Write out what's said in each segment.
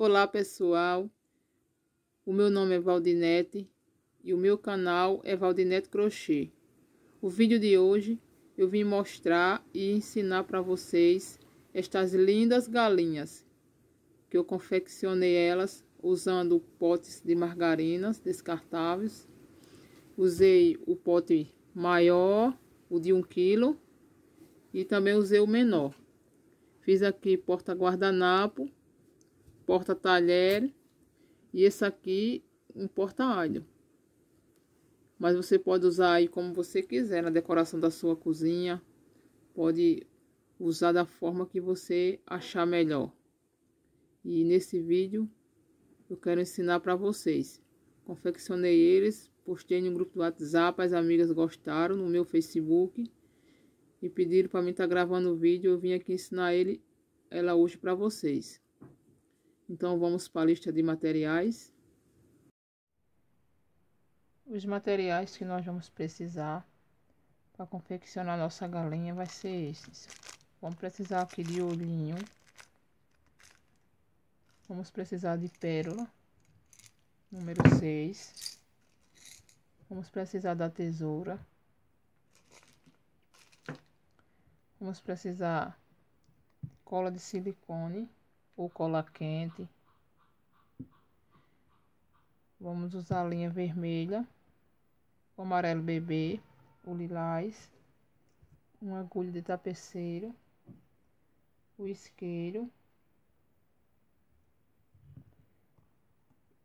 Olá pessoal, o meu nome é Valdinete e o meu canal é Valdinete Crochê. O vídeo de hoje eu vim mostrar e ensinar para vocês estas lindas galinhas que eu confeccionei elas usando potes de margarinas descartáveis. Usei o pote maior, o de 1 kg, e também usei o menor. Fiz aqui porta guardanapo porta talher e esse aqui um porta alho. Mas você pode usar aí como você quiser na decoração da sua cozinha. Pode usar da forma que você achar melhor. E nesse vídeo eu quero ensinar para vocês. Confeccionei eles, postei no grupo do WhatsApp, as amigas gostaram, no meu Facebook e pediram para mim estar tá gravando o vídeo. Eu vim aqui ensinar ele, ela hoje para vocês. Então vamos para a lista de materiais. Os materiais que nós vamos precisar para confeccionar nossa galinha vai ser esses. Vamos precisar aqui de olhinho. Vamos precisar de pérola, número 6. Vamos precisar da tesoura. Vamos precisar cola de silicone ou cola quente. Vamos usar a linha vermelha, o amarelo bebê, o lilás, uma agulha de tapeceiro, o isqueiro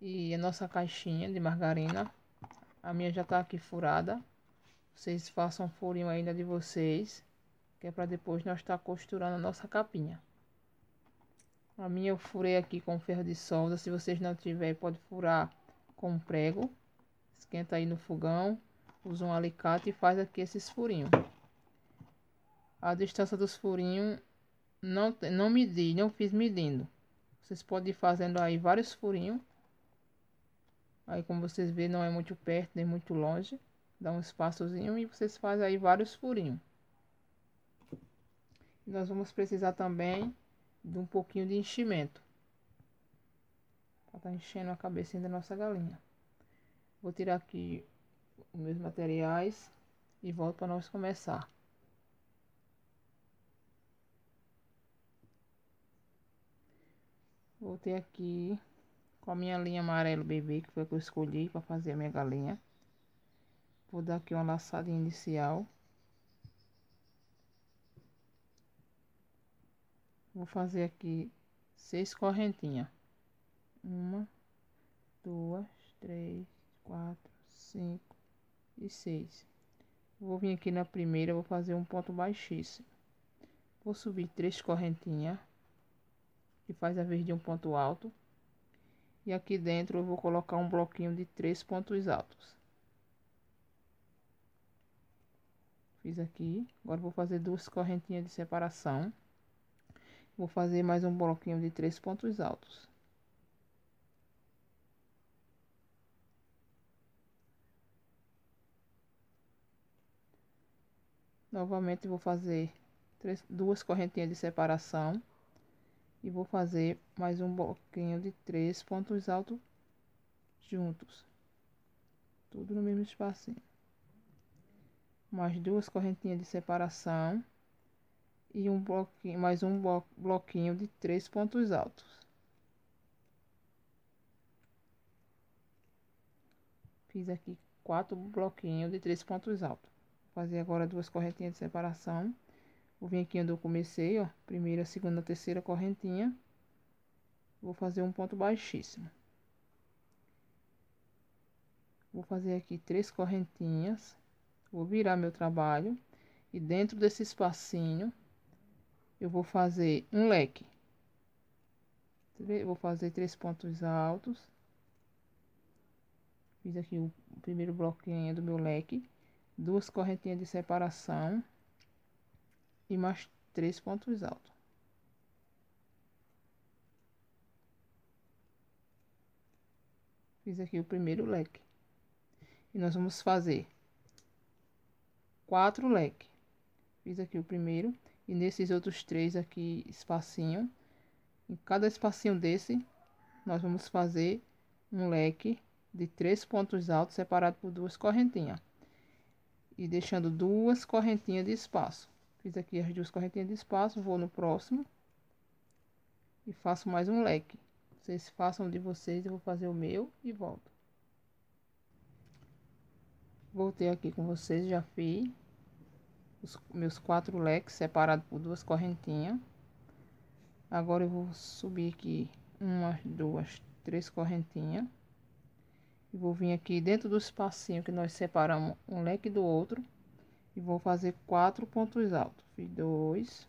e a nossa caixinha de margarina. A minha já está aqui furada. Vocês façam um furinho ainda de vocês, que é para depois nós estar tá costurando a nossa capinha. A minha eu furei aqui com ferro de solda. Se vocês não tiverem, pode furar com prego. Esquenta aí no fogão. Usa um alicate e faz aqui esses furinhos. A distância dos furinhos não, não medi, não fiz medindo. Vocês podem ir fazendo aí vários furinhos. Aí como vocês vêem, não é muito perto nem muito longe. Dá um espaçozinho e vocês fazem aí vários furinhos. Nós vamos precisar também de um pouquinho de enchimento. tá enchendo a cabecinha da nossa galinha. Vou tirar aqui os meus materiais e volto para nós começar. Voltei aqui com a minha linha amarelo bebê, que foi a que eu escolhi para fazer a minha galinha. Vou dar aqui uma laçada inicial. vou fazer aqui seis correntinhas uma duas três quatro cinco e seis vou vir aqui na primeira vou fazer um ponto baixíssimo vou subir três correntinhas que faz a vez de um ponto alto e aqui dentro eu vou colocar um bloquinho de três pontos altos fiz aqui agora vou fazer duas correntinhas de separação Vou fazer mais um bloquinho de três pontos altos. Novamente vou fazer três, duas correntinhas de separação. E vou fazer mais um bloquinho de três pontos altos juntos. Tudo no mesmo espacinho. Mais duas correntinhas de separação e um bloquinho, mais um bloquinho de três pontos altos. Fiz aqui quatro bloquinhos de três pontos altos. Vou fazer agora duas correntinhas de separação. Vou vir aqui onde eu comecei, ó, primeira, segunda, terceira correntinha. Vou fazer um ponto baixíssimo. Vou fazer aqui três correntinhas. Vou virar meu trabalho. E dentro desse espacinho, eu vou fazer um leque. Vou fazer três pontos altos. Fiz aqui o primeiro bloquinho do meu leque. Duas correntinhas de separação. E mais três pontos altos. Fiz aqui o primeiro leque. E nós vamos fazer quatro leques. Fiz aqui o primeiro e nesses outros três aqui espacinho. Em cada espacinho desse, nós vamos fazer um leque de três pontos altos separado por duas correntinhas. E deixando duas correntinhas de espaço. Fiz aqui as duas correntinhas de espaço, vou no próximo. E faço mais um leque. Vocês façam de vocês, eu vou fazer o meu e volto. Voltei aqui com vocês, já fiz os meus quatro leques separados por duas correntinhas. Agora eu vou subir aqui uma, duas, três correntinhas. E vou vir aqui dentro do espacinho que nós separamos um leque do outro. E vou fazer quatro pontos altos. Fiz dois,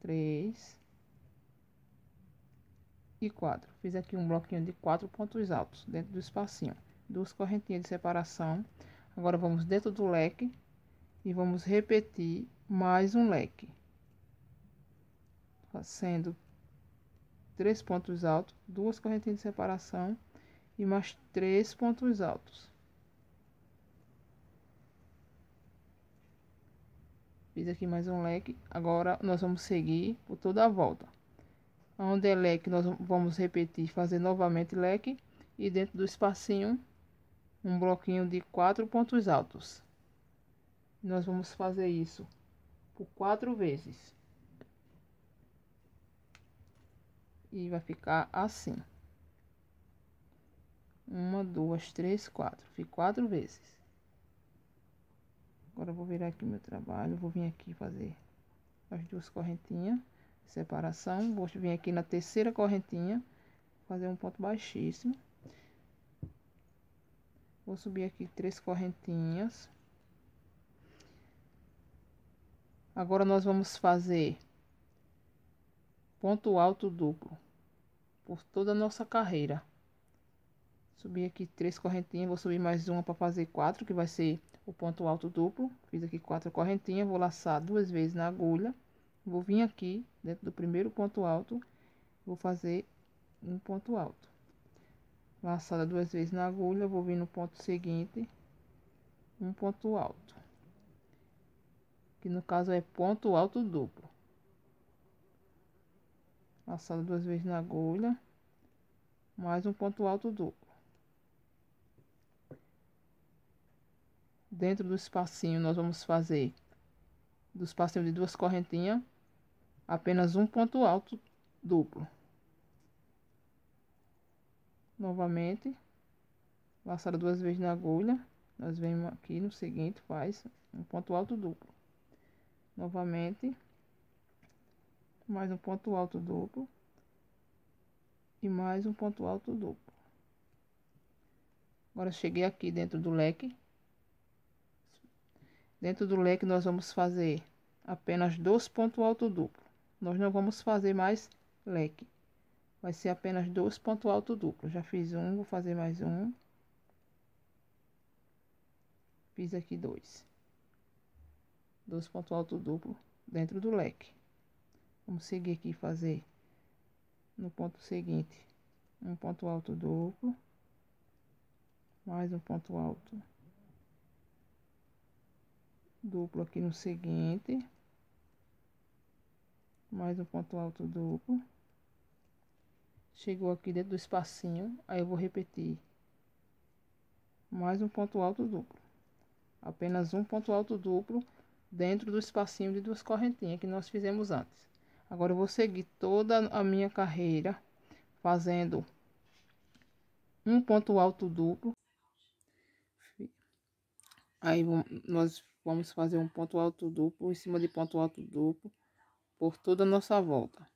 três e quatro. Fiz aqui um bloquinho de quatro pontos altos dentro do espacinho. Duas correntinhas de separação. Agora vamos dentro do leque e vamos repetir mais um leque, sendo três pontos altos, duas correntinhas de separação e mais três pontos altos. Fiz aqui mais um leque, agora nós vamos seguir por toda a volta. Onde é leque, nós vamos repetir, fazer novamente leque e dentro do espacinho, um bloquinho de quatro pontos altos. Nós vamos fazer isso por quatro vezes. E vai ficar assim. Uma, duas, três, quatro. Fiz quatro vezes. Agora vou virar aqui meu trabalho. Vou vir aqui fazer as duas correntinhas. Separação. Vou vir aqui na terceira correntinha. Fazer um ponto baixíssimo. Vou subir aqui três correntinhas. Agora nós vamos fazer ponto alto duplo por toda a nossa carreira. Subi aqui três correntinhas, vou subir mais uma para fazer quatro, que vai ser o ponto alto duplo. Fiz aqui quatro correntinhas, vou laçar duas vezes na agulha. Vou vir aqui dentro do primeiro ponto alto, vou fazer um ponto alto. Laçada duas vezes na agulha, vou vir no ponto seguinte, um ponto alto que no caso é ponto alto duplo. Laçado duas vezes na agulha, mais um ponto alto duplo. Dentro do espacinho, nós vamos fazer do espacinho de duas correntinhas, apenas um ponto alto duplo. Novamente, laçado duas vezes na agulha, nós vemos aqui no seguinte, faz um ponto alto duplo novamente mais um ponto alto duplo e mais um ponto alto duplo agora cheguei aqui dentro do leque dentro do leque nós vamos fazer apenas dois pontos alto duplo nós não vamos fazer mais leque vai ser apenas dois pontos alto duplo já fiz um vou fazer mais um fiz aqui dois dois pontos alto duplo dentro do leque. Vamos seguir aqui fazer no ponto seguinte um ponto alto duplo, mais um ponto alto duplo aqui no seguinte, mais um ponto alto duplo. Chegou aqui dentro do espacinho, aí eu vou repetir mais um ponto alto duplo. Apenas um ponto alto duplo dentro do espacinho de duas correntinhas que nós fizemos antes. Agora, eu vou seguir toda a minha carreira fazendo um ponto alto duplo. Aí, nós vamos fazer um ponto alto duplo em cima de ponto alto duplo por toda a nossa volta.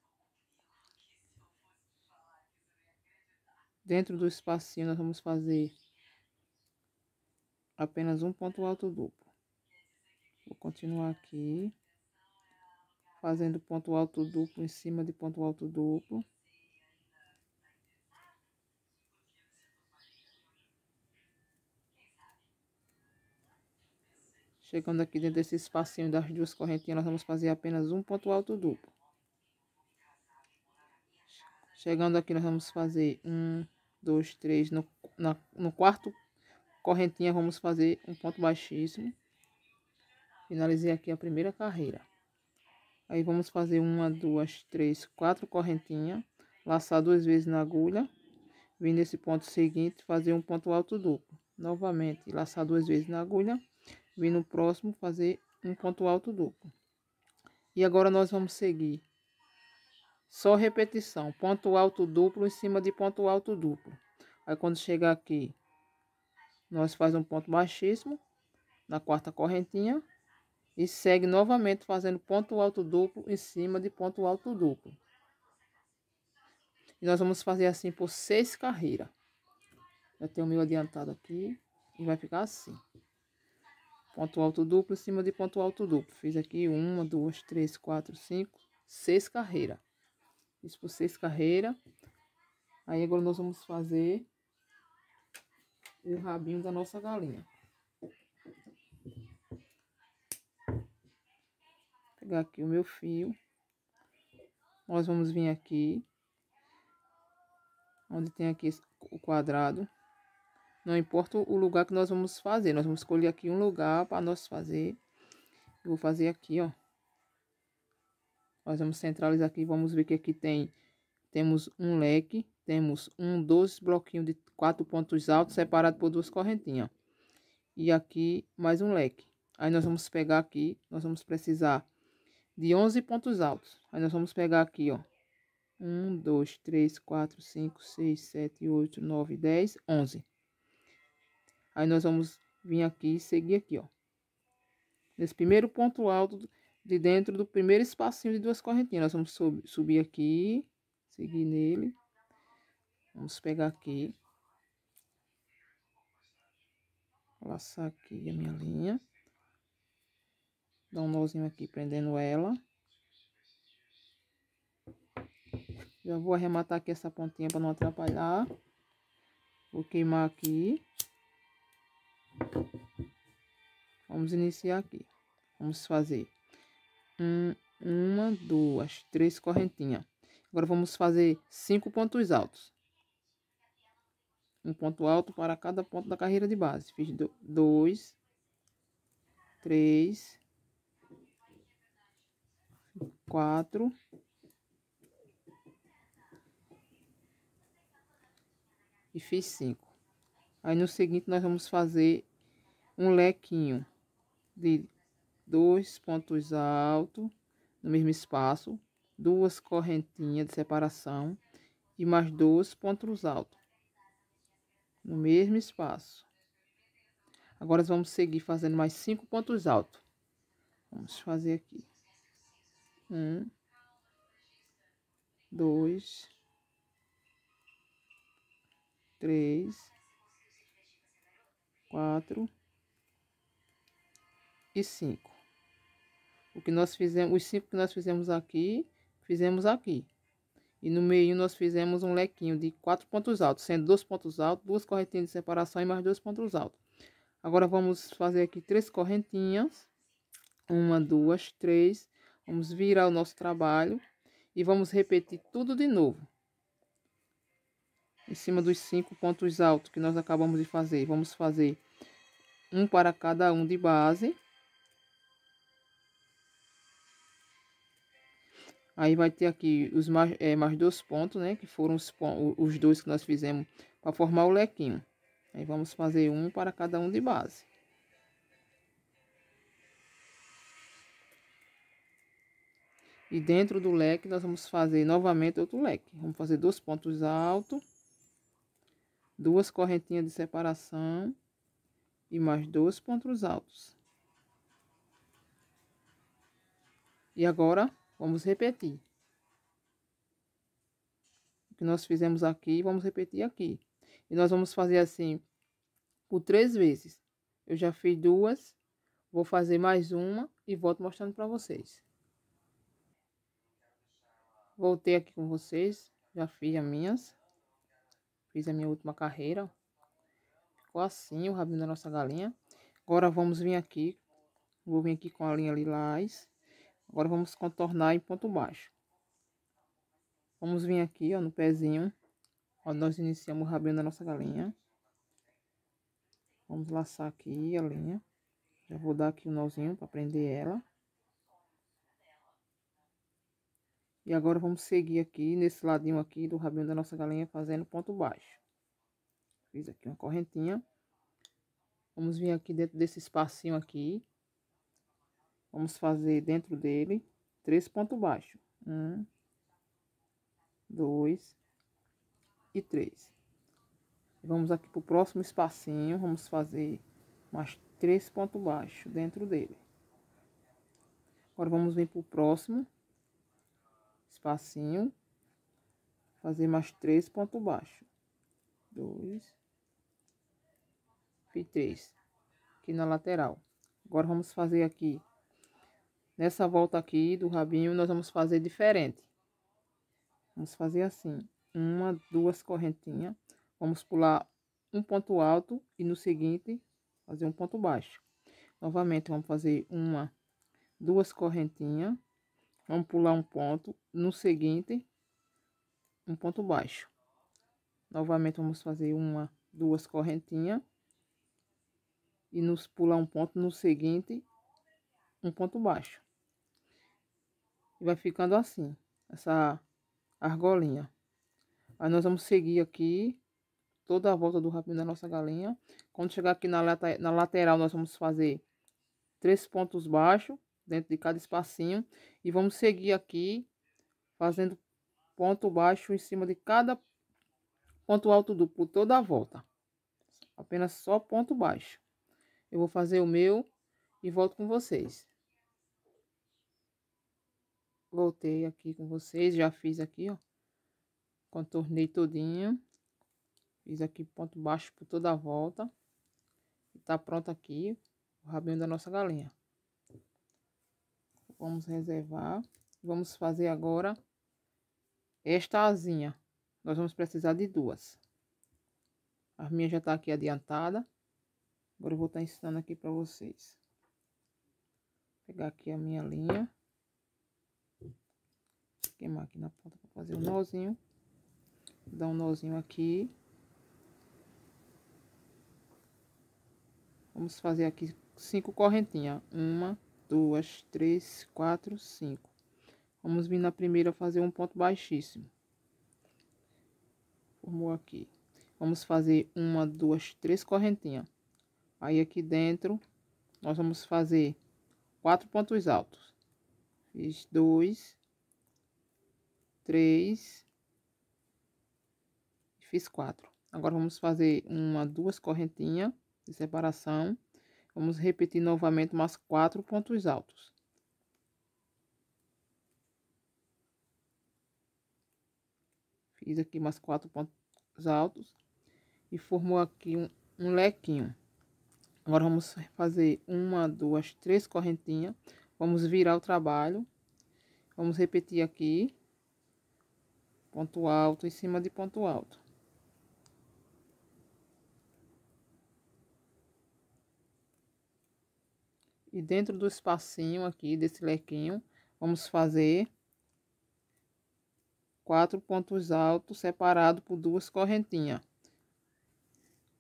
Dentro do espacinho, nós vamos fazer apenas um ponto alto duplo. Vou continuar aqui. Fazendo ponto alto duplo em cima de ponto alto duplo. Chegando aqui dentro desse espacinho das duas correntinhas, nós vamos fazer apenas um ponto alto duplo. Chegando aqui, nós vamos fazer um, dois, três. No, na, no quarto correntinha, vamos fazer um ponto baixíssimo. Finalizei aqui a primeira carreira. Aí vamos fazer uma, duas, três, quatro correntinhas. Laçar duas vezes na agulha. Vim nesse ponto seguinte, fazer um ponto alto duplo. Novamente, laçar duas vezes na agulha. Vim no próximo, fazer um ponto alto duplo. E agora nós vamos seguir. Só repetição. Ponto alto duplo em cima de ponto alto duplo. Aí quando chegar aqui, nós faz um ponto baixíssimo. Na quarta correntinha e segue novamente fazendo ponto alto duplo em cima de ponto alto duplo. E nós vamos fazer assim por seis carreiras. Já tenho o meu adiantado aqui e vai ficar assim. Ponto alto duplo em cima de ponto alto duplo. Fiz aqui uma, duas, três, quatro, cinco, seis carreiras. Fiz por seis carreiras. Aí agora nós vamos fazer o rabinho da nossa galinha. pegar aqui o meu fio. Nós vamos vir aqui. Onde tem aqui o quadrado. Não importa o lugar que nós vamos fazer. Nós vamos escolher aqui um lugar para nós fazer. Eu vou fazer aqui, ó. Nós vamos centralizar aqui. Vamos ver que aqui tem... Temos um leque. Temos um dois bloquinho de quatro pontos altos separado por duas correntinhas. E aqui mais um leque. Aí nós vamos pegar aqui. Nós vamos precisar de 11 pontos altos. Aí nós vamos pegar aqui, ó. 1, 2, 3, 4, 5, 6, 7, 8, 9, 10, 11. Aí nós vamos vir aqui e seguir aqui, ó. Nesse primeiro ponto alto de dentro do primeiro espacinho de duas correntinhas. Nós vamos sub subir aqui, seguir nele. Vamos pegar aqui. Laçar aqui a minha linha. Dá um nozinho aqui prendendo ela. Já vou arrematar aqui essa pontinha para não atrapalhar. Vou queimar aqui. Vamos iniciar aqui. Vamos fazer um, uma, duas, três correntinhas. Agora vamos fazer cinco pontos altos. Um ponto alto para cada ponto da carreira de base. Fiz do, dois, três, quatro. E fiz cinco. Aí, no seguinte, nós vamos fazer um lequinho de dois pontos altos no mesmo espaço, duas correntinhas de separação e mais dois pontos altos no mesmo espaço. Agora, vamos seguir fazendo mais cinco pontos altos. Vamos fazer aqui um, dois, três, quatro e cinco. O que nós fizemos, os cinco que nós fizemos aqui, fizemos aqui. E no meio nós fizemos um lequinho de quatro pontos altos, sendo dois pontos altos, duas correntinhas de separação e mais dois pontos altos. Agora vamos fazer aqui três correntinhas. Uma, duas, três Vamos virar o nosso trabalho e vamos repetir tudo de novo. Em cima dos cinco pontos altos que nós acabamos de fazer, vamos fazer um para cada um de base. Aí vai ter aqui os mais, é, mais dois pontos, né? Que foram os, os dois que nós fizemos para formar o lequinho. Aí vamos fazer um para cada um de base. E dentro do leque, nós vamos fazer novamente outro leque. Vamos fazer dois pontos altos, duas correntinhas de separação e mais dois pontos altos. E agora, vamos repetir. O que nós fizemos aqui, vamos repetir aqui. E nós vamos fazer assim por três vezes. Eu já fiz duas, vou fazer mais uma e volto mostrando para vocês. Voltei aqui com vocês. Já fiz as minhas. Fiz a minha última carreira. Ficou assim o rabinho da nossa galinha. Agora vamos vir aqui. Vou vir aqui com a linha lilás. Agora vamos contornar em ponto baixo. Vamos vir aqui, ó, no pezinho. Ó, nós iniciamos o rabinho da nossa galinha. Vamos laçar aqui a linha. Já vou dar aqui o um nozinho para prender ela. E agora vamos seguir aqui, nesse ladinho aqui do rabinho da nossa galinha, fazendo ponto baixo. Fiz aqui uma correntinha. Vamos vir aqui dentro desse espacinho aqui. Vamos fazer dentro dele três pontos baixos. Um, dois e três. Vamos aqui pro próximo espacinho, vamos fazer mais três pontos baixos dentro dele. Agora, vamos vir pro próximo espacinho, fazer mais três pontos baixos. Dois e três aqui na lateral. Agora vamos fazer aqui, nessa volta aqui do rabinho, nós vamos fazer diferente. Vamos fazer assim, uma, duas correntinhas. Vamos pular um ponto alto e no seguinte, fazer um ponto baixo. Novamente, vamos fazer uma, duas correntinhas. Vamos pular um ponto. No seguinte, um ponto baixo. Novamente, vamos fazer uma, duas correntinhas. E nos pular um ponto no seguinte, um ponto baixo. E vai ficando assim, essa argolinha. Aí nós vamos seguir aqui toda a volta do rabinho da nossa galinha. Quando chegar aqui na, na lateral, nós vamos fazer três pontos baixos dentro de cada espacinho. E vamos seguir aqui, fazendo ponto baixo em cima de cada ponto alto do por toda a volta. Apenas só ponto baixo. Eu vou fazer o meu e volto com vocês. Voltei aqui com vocês, já fiz aqui, ó. Contornei todinho. Fiz aqui ponto baixo por toda a volta. E tá pronto aqui o rabinho da nossa galinha. Vamos reservar. Vamos fazer agora esta asinha. Nós vamos precisar de duas. A minha já está aqui adiantada. Agora eu vou estar tá ensinando aqui para vocês. Vou pegar aqui a minha linha. Queimar aqui na ponta para fazer um nozinho. Vou dar um nozinho aqui. Vamos fazer aqui cinco correntinhas. Uma, duas, três, quatro, cinco. Vamos vir na primeira fazer um ponto baixíssimo. Formou aqui. Vamos fazer uma, duas, três correntinhas. Aí aqui dentro, nós vamos fazer quatro pontos altos. Fiz dois, três, fiz quatro. Agora, vamos fazer uma, duas correntinhas de separação. Vamos repetir novamente mais quatro pontos altos. Fiz aqui mais quatro pontos altos e formou aqui um, um lequinho. Agora, vamos fazer uma, duas, três correntinhas. Vamos virar o trabalho. Vamos repetir aqui. Ponto alto em cima de ponto alto. E dentro do espacinho aqui, desse lequinho, vamos fazer quatro pontos altos separados por duas correntinhas.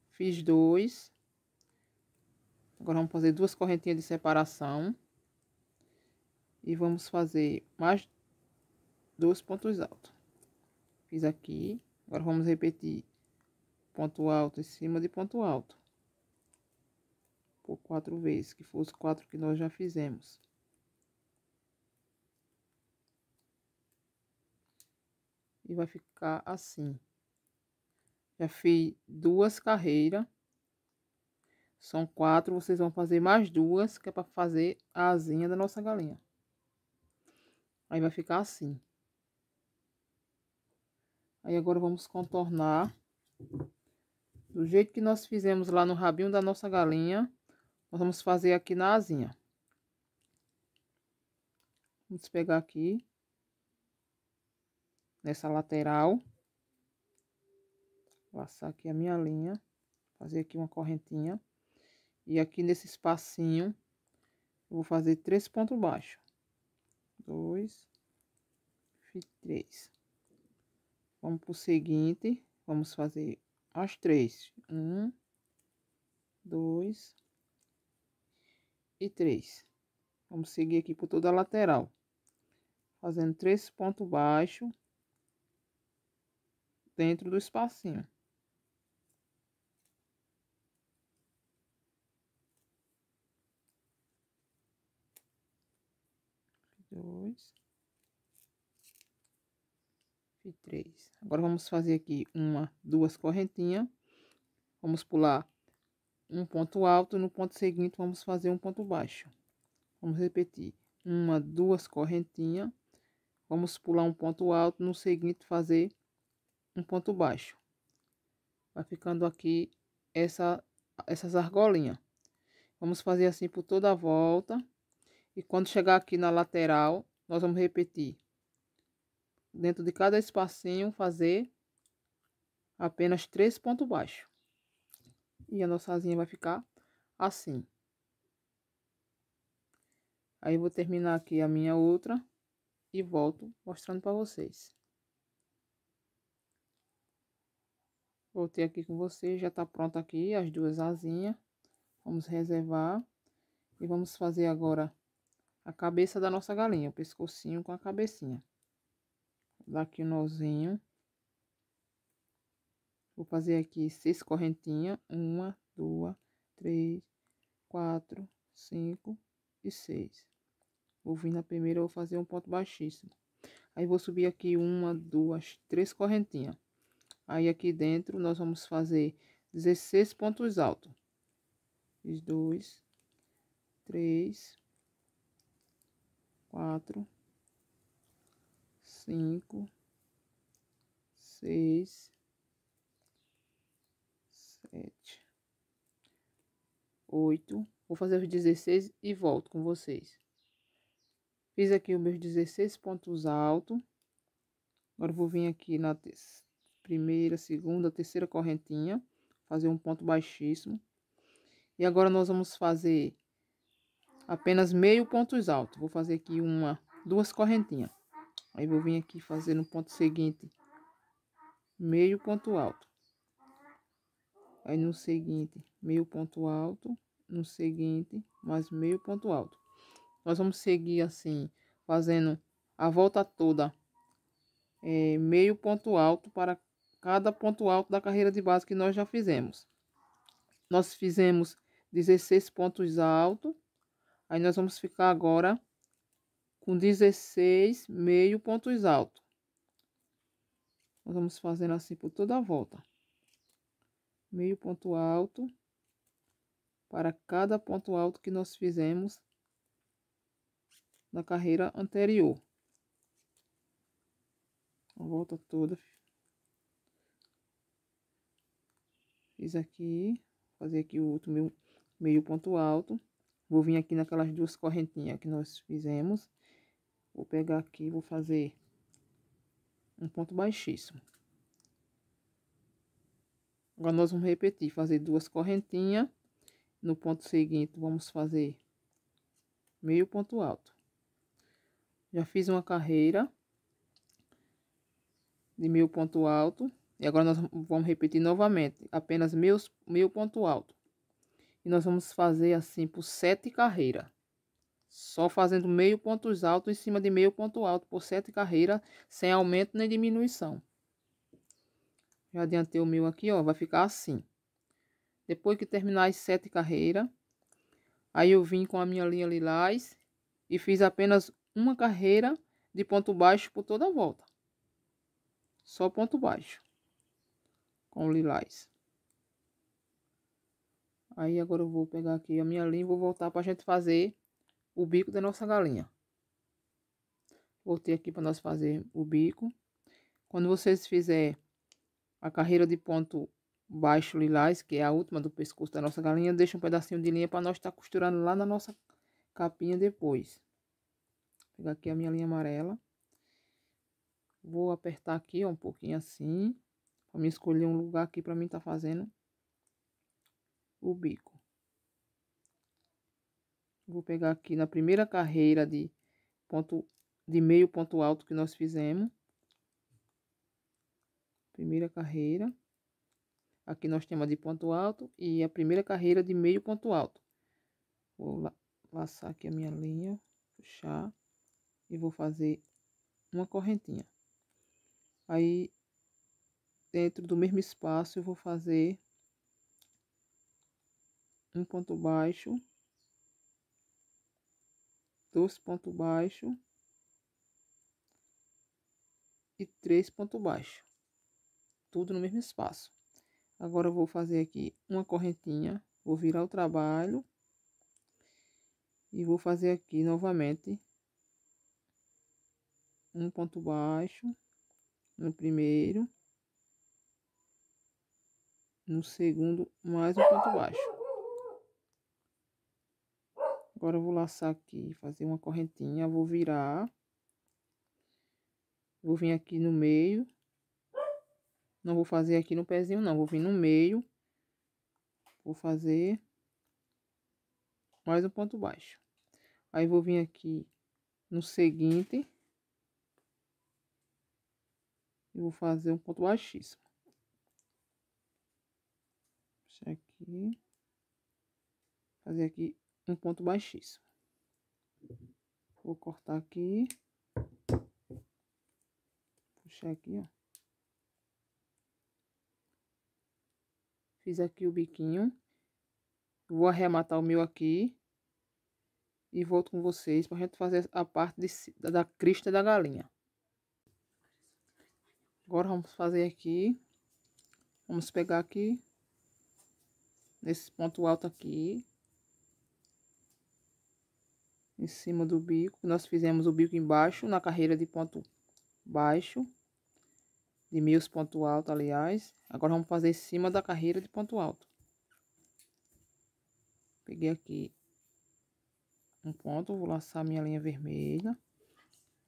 Fiz dois. Agora, vamos fazer duas correntinhas de separação. E vamos fazer mais dois pontos altos. Fiz aqui. Agora, vamos repetir ponto alto em cima de ponto alto por quatro vezes, que fosse quatro que nós já fizemos. E vai ficar assim. Já fiz duas carreiras. São quatro, vocês vão fazer mais duas, que é para fazer a asinha da nossa galinha. Aí vai ficar assim. Aí agora vamos contornar do jeito que nós fizemos lá no rabinho da nossa galinha. Nós vamos fazer aqui na asinha. Vamos pegar aqui. Nessa lateral. Passar aqui a minha linha. Fazer aqui uma correntinha. E aqui nesse espacinho, eu vou fazer três pontos baixos. Dois. e Três. Vamos pro seguinte. Vamos fazer as três. Um. Dois e 3. Vamos seguir aqui por toda a lateral, fazendo três pontos baixos dentro do espacinho. Dois e três. Agora vamos fazer aqui uma, duas correntinhas. Vamos pular um ponto alto, no ponto seguinte vamos fazer um ponto baixo. Vamos repetir, uma, duas correntinhas, vamos pular um ponto alto, no seguinte fazer um ponto baixo. Vai ficando aqui essa, essas argolinhas. Vamos fazer assim por toda a volta. E quando chegar aqui na lateral, nós vamos repetir. Dentro de cada espacinho, fazer apenas três pontos baixos. E a nossa asinha vai ficar assim. Aí vou terminar aqui a minha outra e volto mostrando para vocês. Voltei aqui com vocês, já tá pronta aqui as duas asinhas. Vamos reservar e vamos fazer agora a cabeça da nossa galinha, o pescocinho com a cabecinha. Vou dar aqui o um nozinho. Vou fazer aqui seis correntinhas. Uma, duas, três, quatro, cinco e seis. Vou vir na primeira, vou fazer um ponto baixíssimo. Aí, vou subir aqui uma, duas, três correntinhas. Aí, aqui dentro, nós vamos fazer 16 pontos altos. Fiz dois, três, quatro, cinco, seis sete, oito. Vou fazer os 16 e volto com vocês. Fiz aqui os meus 16 pontos altos. Agora, vou vir aqui na primeira, segunda, terceira correntinha. Fazer um ponto baixíssimo. E agora, nós vamos fazer apenas meio pontos altos. Vou fazer aqui uma, duas correntinhas. Aí, vou vir aqui fazer no ponto seguinte, meio ponto alto. Aí no seguinte, meio ponto alto, no seguinte, mais meio ponto alto. Nós vamos seguir assim, fazendo a volta toda, é, meio ponto alto para cada ponto alto da carreira de base que nós já fizemos. Nós fizemos 16 pontos altos, aí nós vamos ficar agora com 16 meio pontos altos. Nós vamos fazendo assim por toda a volta meio ponto alto para cada ponto alto que nós fizemos na carreira anterior. A volta toda. Fiz aqui, fazer aqui o outro meio, meio ponto alto. Vou vir aqui naquelas duas correntinhas que nós fizemos. Vou pegar aqui, vou fazer um ponto baixíssimo. Agora, nós vamos repetir, fazer duas correntinhas. No ponto seguinte, vamos fazer meio ponto alto. Já fiz uma carreira de meio ponto alto. E agora, nós vamos repetir novamente, apenas meio, meio ponto alto. E nós vamos fazer assim por sete carreiras. Só fazendo meio pontos alto em cima de meio ponto alto por sete carreiras, sem aumento nem diminuição. Já adiantei o meu aqui, ó, vai ficar assim. Depois que terminar as sete carreiras, aí eu vim com a minha linha lilás e fiz apenas uma carreira de ponto baixo por toda a volta. Só ponto baixo. Com lilás. Aí agora eu vou pegar aqui a minha linha e vou voltar para a gente fazer o bico da nossa galinha. Voltei aqui para nós fazer o bico. Quando vocês fizerem a carreira de ponto baixo lilás, que é a última do pescoço da nossa galinha, deixa um pedacinho de linha para nós estar tá costurando lá na nossa capinha depois. Vou pegar aqui a minha linha amarela. Vou apertar aqui ó, um pouquinho assim, para me escolher um lugar aqui para mim estar tá fazendo o bico. Vou pegar aqui na primeira carreira de ponto de meio ponto alto que nós fizemos. Primeira carreira. Aqui nós temos de ponto alto e a primeira carreira de meio ponto alto. Vou la laçar aqui a minha linha, puxar e vou fazer uma correntinha. Aí, dentro do mesmo espaço, eu vou fazer um ponto baixo, dois pontos baixos e três pontos baixos tudo no mesmo espaço. Agora eu vou fazer aqui uma correntinha, vou virar o trabalho e vou fazer aqui novamente um ponto baixo no primeiro, no segundo mais um ponto baixo. Agora eu vou laçar aqui, fazer uma correntinha, vou virar, vou vir aqui no meio não vou fazer aqui no pezinho, não. Vou vir no meio. Vou fazer mais um ponto baixo. Aí, vou vir aqui no seguinte. E vou fazer um ponto baixíssimo. Deixa aqui. Fazer aqui um ponto baixíssimo. Vou cortar aqui. Puxar aqui, ó. Fiz aqui o biquinho. Vou arrematar o meu aqui. E volto com vocês pra gente fazer a parte de, da crista da galinha. Agora vamos fazer aqui. Vamos pegar aqui. Nesse ponto alto aqui. Em cima do bico. Nós fizemos o bico embaixo, na carreira de ponto baixo de meus ponto alto, aliás. Agora vamos fazer em cima da carreira de ponto alto. Peguei aqui um ponto, vou laçar minha linha vermelha.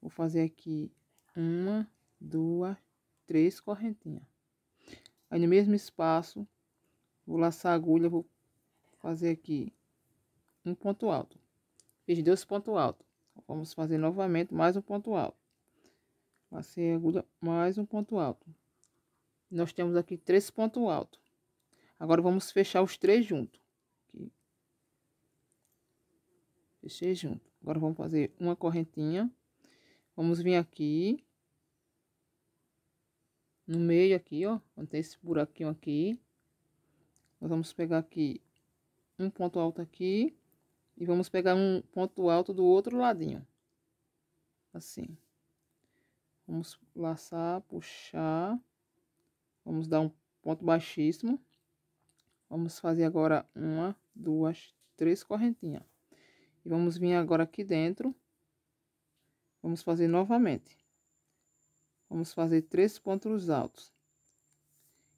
Vou fazer aqui uma, duas, três correntinhas. Aí no mesmo espaço, vou laçar a agulha, vou fazer aqui um ponto alto. Fiz dois pontos altos. Vamos fazer novamente mais um ponto alto a assim, agulha mais um ponto alto. Nós temos aqui três pontos altos. Agora vamos fechar os três juntos. Fechei junto. Agora vamos fazer uma correntinha. Vamos vir aqui. No meio aqui, ó. Onde tem esse buraquinho aqui. Nós vamos pegar aqui um ponto alto aqui. E vamos pegar um ponto alto do outro ladinho. Assim. Vamos laçar, puxar. Vamos dar um ponto baixíssimo. Vamos fazer agora uma, duas, três correntinhas. E vamos vir agora aqui dentro. Vamos fazer novamente. Vamos fazer três pontos altos.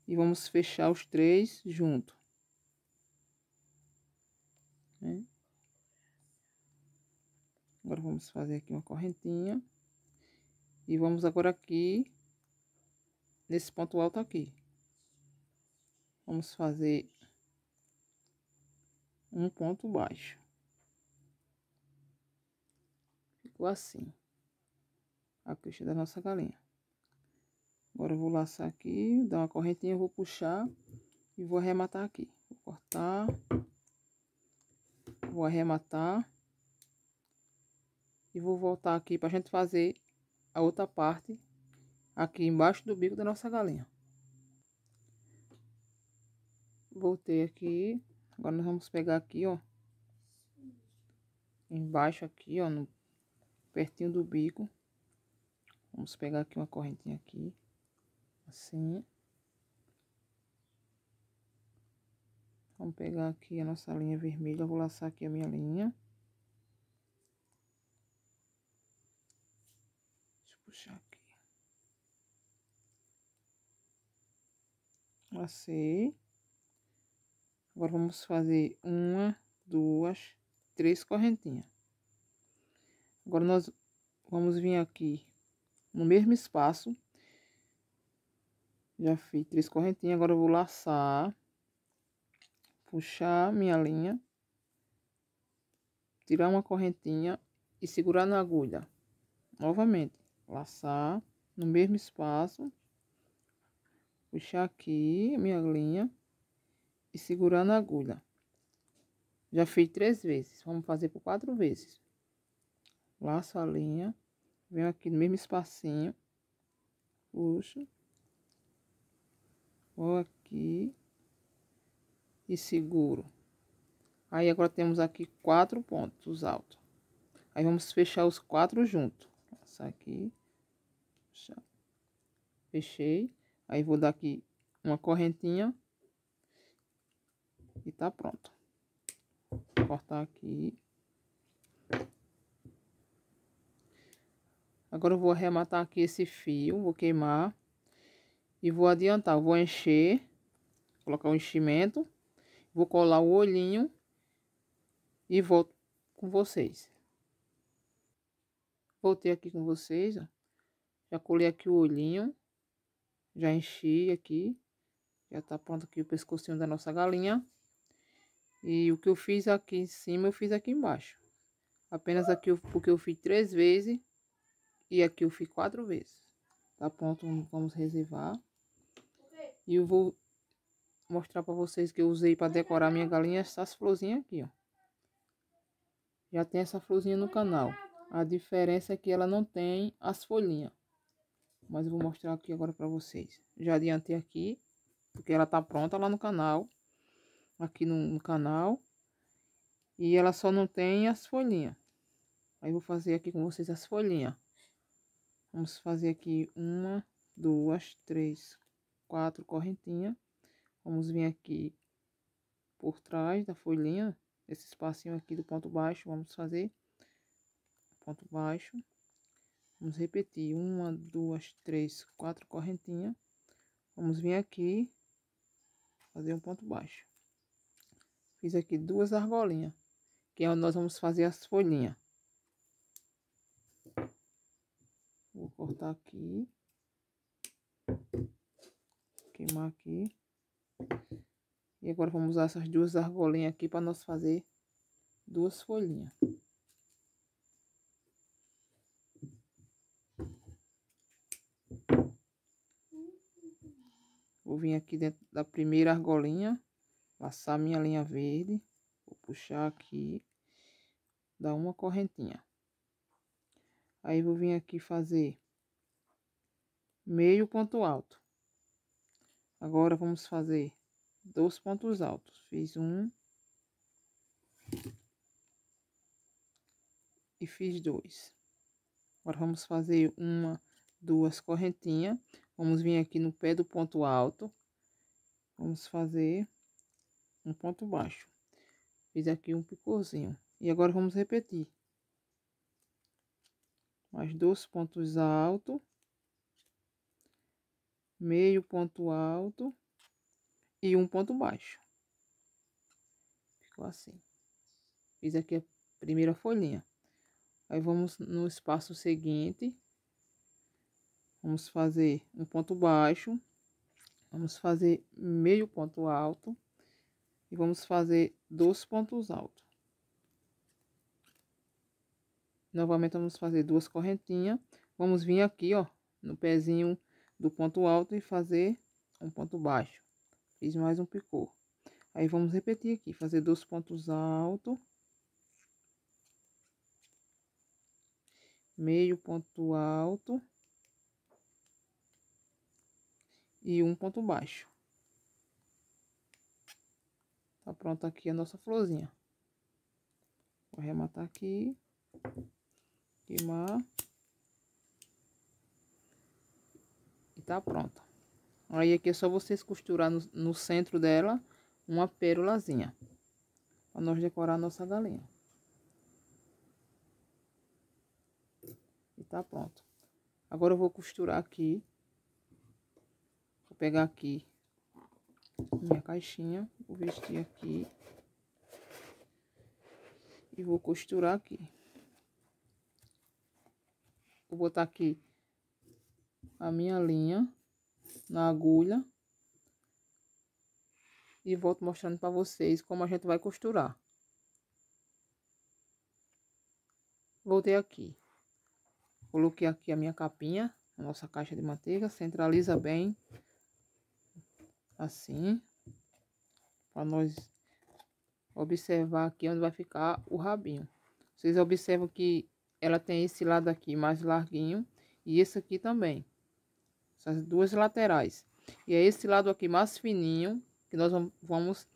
E vamos fechar os três junto. Né? Agora, vamos fazer aqui uma correntinha. E vamos agora aqui, nesse ponto alto aqui. Vamos fazer um ponto baixo. Ficou assim. A crista da nossa galinha. Agora eu vou laçar aqui, dar uma correntinha, vou puxar e vou arrematar aqui. Vou cortar, vou arrematar e vou voltar aqui pra gente fazer a outra parte aqui embaixo do bico da nossa galinha. Voltei aqui, agora nós vamos pegar aqui, ó, embaixo aqui, ó, no, pertinho do bico. Vamos pegar aqui uma correntinha aqui, assim. Vamos pegar aqui a nossa linha vermelha, vou laçar aqui a minha linha. assim. Agora, vamos fazer uma, duas, três correntinhas. Agora, nós vamos vir aqui no mesmo espaço. Já fiz três correntinhas, agora eu vou laçar, puxar minha linha, tirar uma correntinha e segurar na agulha. Novamente, laçar no mesmo espaço, puxar aqui minha linha e segurando a agulha. Já fiz três vezes, vamos fazer por quatro vezes. Laço a linha, venho aqui no mesmo espacinho, puxo, vou aqui e seguro. Aí, agora temos aqui quatro pontos altos. Aí, vamos fechar os quatro juntos. Passar aqui, Fechei. Aí vou dar aqui uma correntinha. E tá pronto. Vou cortar aqui. Agora eu vou arrematar aqui esse fio, vou queimar. E vou adiantar, vou encher, colocar o enchimento, vou colar o olhinho e volto com vocês. Voltei aqui com vocês, ó. Já colei aqui o olhinho. Já enchi aqui. Já tá pronto aqui o pescocinho da nossa galinha. E o que eu fiz aqui em cima, eu fiz aqui embaixo. Apenas aqui, porque eu fiz três vezes. E aqui eu fiz quatro vezes. Tá pronto, vamos reservar. E eu vou mostrar pra vocês que eu usei pra decorar minha galinha essas florzinhas aqui, ó. Já tem essa florzinha no canal. A diferença é que ela não tem as folhinhas mas eu vou mostrar aqui agora para vocês. Já adiantei aqui, porque ela tá pronta lá no canal, aqui no, no canal, e ela só não tem as folhinhas. Aí vou fazer aqui com vocês as folhinhas. Vamos fazer aqui uma, duas, três, quatro correntinhas. Vamos vir aqui por trás da folhinha, esse espacinho aqui do ponto baixo, vamos fazer ponto baixo. Vamos repetir. Uma, duas, três, quatro correntinhas. Vamos vir aqui. Fazer um ponto baixo. Fiz aqui duas argolinhas. Que é onde nós vamos fazer as folhinhas. Vou cortar aqui. Queimar aqui. E agora vamos usar essas duas argolinhas aqui para nós fazer duas folhinhas. Vou vir aqui dentro da primeira argolinha, passar minha linha verde, vou puxar aqui, dar uma correntinha. Aí, vou vir aqui fazer meio ponto alto. Agora, vamos fazer dois pontos altos. Fiz um. E fiz dois. Agora, vamos fazer uma, duas correntinhas Vamos vir aqui no pé do ponto alto. Vamos fazer um ponto baixo. Fiz aqui um picôzinho. E agora vamos repetir. Mais dois pontos altos. Meio ponto alto. E um ponto baixo. Ficou assim. Fiz aqui a primeira folhinha. Aí, vamos no espaço seguinte. Vamos fazer um ponto baixo. Vamos fazer meio ponto alto. E vamos fazer dois pontos altos. Novamente, vamos fazer duas correntinhas. Vamos vir aqui, ó, no pezinho do ponto alto e fazer um ponto baixo. Fiz mais um picô. Aí, vamos repetir aqui, fazer dois pontos altos. Meio ponto alto. e um ponto baixo. Tá pronto aqui a nossa florzinha. Vou arrematar aqui. Queimar. E tá pronta. Aí aqui é só vocês costurar no, no centro dela uma pérolazinha. Pra nós decorar a nossa galinha. E tá pronto. Agora eu vou costurar aqui pegar aqui minha caixinha, vou vestir aqui e vou costurar aqui. Vou botar aqui a minha linha na agulha e volto mostrando para vocês como a gente vai costurar. Voltei aqui. Coloquei aqui a minha capinha, a nossa caixa de manteiga, centraliza bem assim, para nós observar aqui onde vai ficar o rabinho. Vocês observam que ela tem esse lado aqui mais larguinho e esse aqui também. Essas duas laterais. E é esse lado aqui mais fininho que nós vamos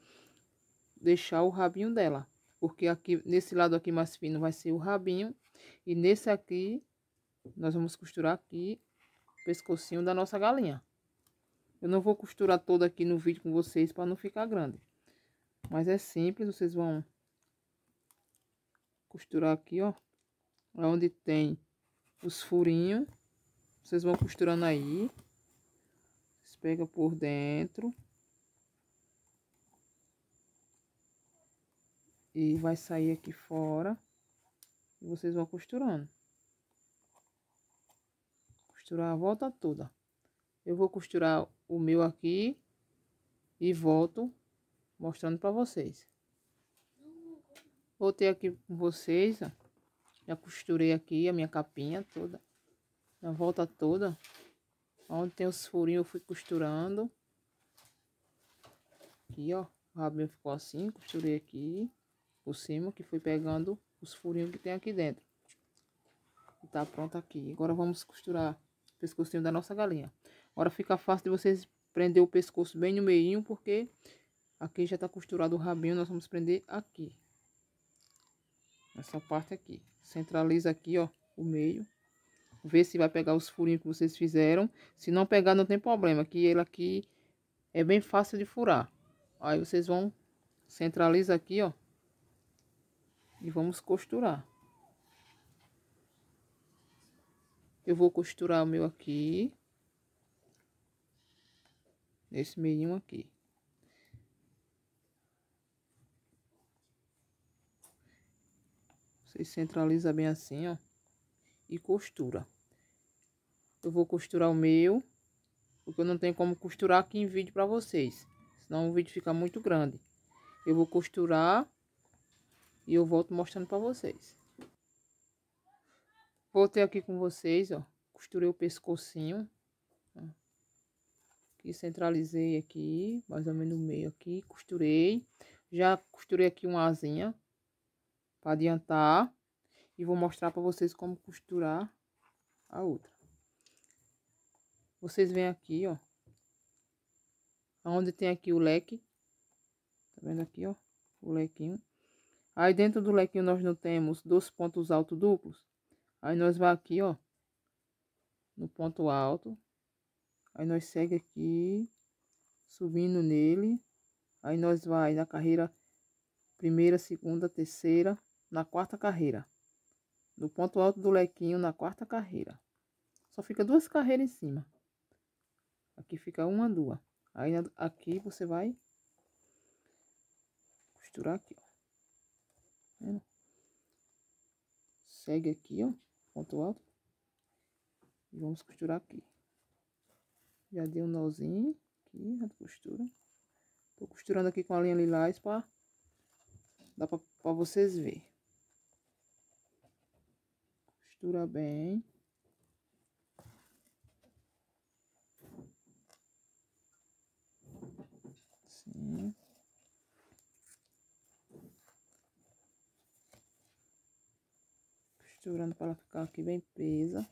deixar o rabinho dela. Porque aqui, nesse lado aqui mais fino vai ser o rabinho. E nesse aqui, nós vamos costurar aqui o pescocinho da nossa galinha. Eu não vou costurar toda aqui no vídeo com vocês para não ficar grande. Mas é simples, vocês vão costurar aqui, ó. Onde tem os furinhos, vocês vão costurando aí. Vocês pegam por dentro. E vai sair aqui fora. E vocês vão costurando. Costurar a volta toda. Eu vou costurar o meu aqui e volto mostrando para vocês. Voltei aqui com vocês, ó. Já costurei aqui a minha capinha toda. A volta toda. Onde tem os furinhos eu fui costurando. Aqui, ó. O rabinho ficou assim, costurei aqui por cima, que fui pegando os furinhos que tem aqui dentro. E tá pronto aqui. Agora vamos costurar o pescocinho da nossa galinha. Agora fica fácil de vocês prender o pescoço bem no meio, porque aqui já está costurado o rabinho, nós vamos prender aqui. Essa parte aqui. Centraliza aqui, ó, o meio. Vê se vai pegar os furinhos que vocês fizeram. Se não pegar, não tem problema, que ele aqui é bem fácil de furar. Aí vocês vão, centraliza aqui, ó. E vamos costurar. Eu vou costurar o meu aqui nesse meio aqui. Você centraliza bem assim, ó, e costura. Eu vou costurar o meu, porque eu não tenho como costurar aqui em vídeo para vocês, senão o vídeo fica muito grande. Eu vou costurar e eu volto mostrando para vocês. Voltei aqui com vocês, ó, costurei o pescocinho, e centralizei aqui, mais ou menos no meio aqui, costurei. Já costurei aqui uma asinha para adiantar e vou mostrar para vocês como costurar a outra. Vocês vêm aqui, ó, onde tem aqui o leque, tá vendo aqui, ó, o lequinho. Aí dentro do lequinho nós não temos dois pontos altos duplos. Aí nós vamos aqui, ó, no ponto alto, Aí nós segue aqui, subindo nele. Aí nós vai na carreira primeira, segunda, terceira, na quarta carreira. Do ponto alto do lequinho na quarta carreira. Só fica duas carreiras em cima. Aqui fica uma, duas. Aí aqui você vai costurar aqui, ó. Tá segue aqui, ó, ponto alto. E vamos costurar aqui. Já dei um nozinho aqui na costura. Tô costurando aqui com a linha lilás pra... Dá pra, pra vocês verem. Costura bem. Assim. Costurando para ela ficar aqui bem presa.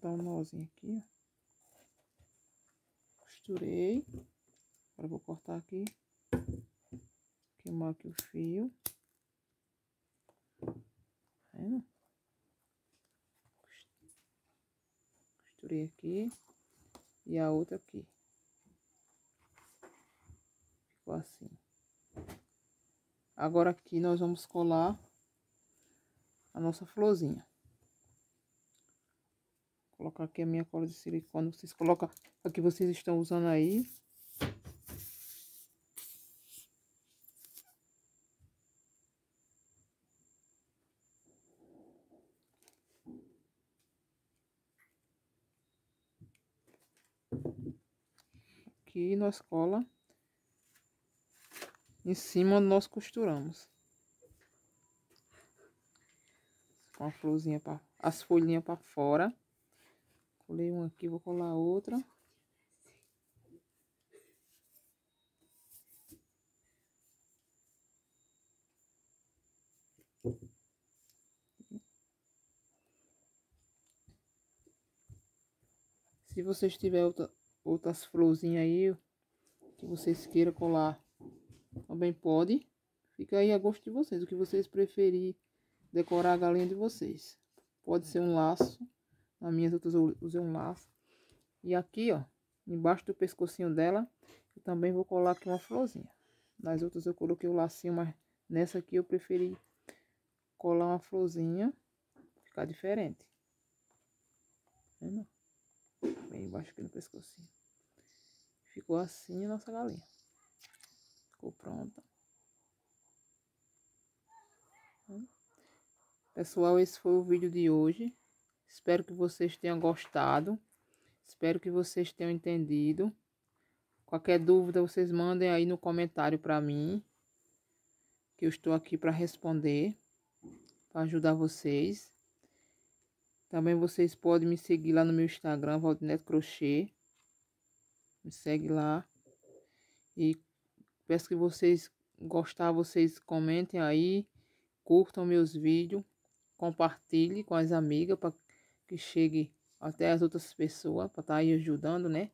Vou dar um nozinho aqui, ó. Costurei. Agora vou cortar aqui. Queimar aqui o fio. Tá vendo? Costurei aqui. E a outra aqui. Ficou assim. Agora aqui nós vamos colar a nossa florzinha colocar aqui a minha cola de silicone. Vocês colocam a que vocês estão usando aí. Aqui nós cola em cima nós costuramos com a florzinha para as folhinhas para fora Colei uma aqui, vou colar outra. Se vocês tiverem outra, outras florzinhas aí que vocês queiram colar, também pode. Fica aí a gosto de vocês, o que vocês preferirem decorar a galinha de vocês. Pode ser um laço nas minhas outras eu usei um laço. E aqui, ó, embaixo do pescocinho dela, eu também vou colar aqui uma florzinha. Nas outras eu coloquei o lacinho, mas nessa aqui eu preferi colar uma florzinha, ficar diferente. Tá vendo? Bem embaixo aqui no pescocinho. Ficou assim a nossa galinha. Ficou pronta. Tá Pessoal, esse foi o vídeo de hoje. Espero que vocês tenham gostado. Espero que vocês tenham entendido. Qualquer dúvida, vocês mandem aí no comentário para mim, que eu estou aqui para responder, para ajudar vocês. Também vocês podem me seguir lá no meu Instagram, Valdineto Crochê. Me segue lá. E peço que vocês gostar, vocês comentem aí, curtam meus vídeos, compartilhem com as amigas para que chegue até as outras pessoas para estar tá aí ajudando, né?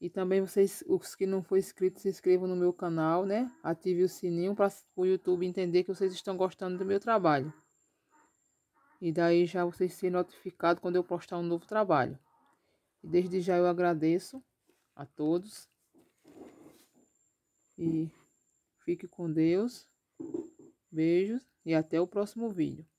E também vocês, os que não foram inscritos, se inscrevam no meu canal, né? Ative o sininho para o YouTube entender que vocês estão gostando do meu trabalho. E daí já vocês serem notificados quando eu postar um novo trabalho. E desde já eu agradeço a todos. E fique com Deus. Beijos e até o próximo vídeo.